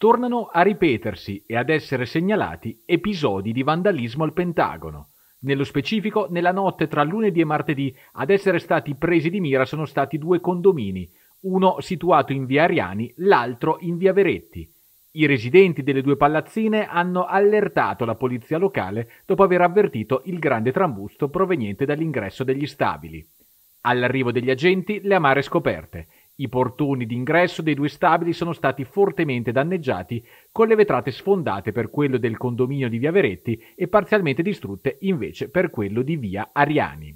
tornano a ripetersi e ad essere segnalati episodi di vandalismo al Pentagono. Nello specifico, nella notte tra lunedì e martedì ad essere stati presi di mira sono stati due condomini, uno situato in via Ariani, l'altro in via Veretti. I residenti delle due palazzine hanno allertato la polizia locale dopo aver avvertito il grande trambusto proveniente dall'ingresso degli stabili. All'arrivo degli agenti, le amare scoperte – i portoni d'ingresso dei due stabili sono stati fortemente danneggiati, con le vetrate sfondate per quello del condominio di Via Veretti e parzialmente distrutte invece per quello di Via Ariani.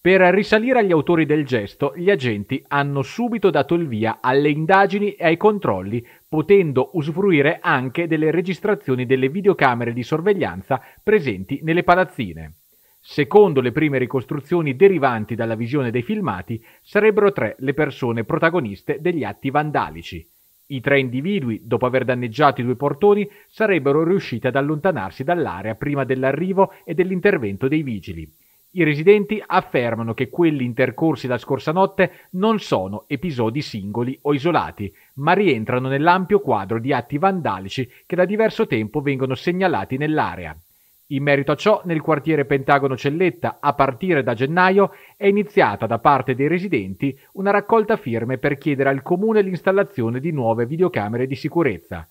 Per risalire agli autori del gesto, gli agenti hanno subito dato il via alle indagini e ai controlli, potendo usufruire anche delle registrazioni delle videocamere di sorveglianza presenti nelle palazzine. Secondo le prime ricostruzioni derivanti dalla visione dei filmati, sarebbero tre le persone protagoniste degli atti vandalici. I tre individui, dopo aver danneggiato i due portoni, sarebbero riusciti ad allontanarsi dall'area prima dell'arrivo e dell'intervento dei vigili. I residenti affermano che quelli intercorsi la scorsa notte non sono episodi singoli o isolati, ma rientrano nell'ampio quadro di atti vandalici che da diverso tempo vengono segnalati nell'area. In merito a ciò, nel quartiere Pentagono Celletta, a partire da gennaio, è iniziata da parte dei residenti una raccolta firme per chiedere al comune l'installazione di nuove videocamere di sicurezza.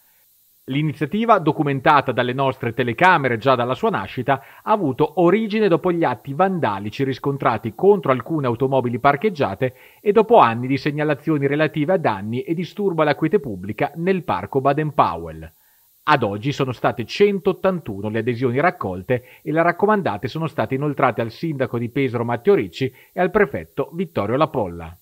L'iniziativa, documentata dalle nostre telecamere già dalla sua nascita, ha avuto origine dopo gli atti vandalici riscontrati contro alcune automobili parcheggiate e dopo anni di segnalazioni relative a danni e disturbo alla quiete pubblica nel parco Baden-Powell. Ad oggi sono state 181 le adesioni raccolte e le raccomandate sono state inoltrate al sindaco di Pesaro Matteo Ricci e al prefetto Vittorio Lapolla.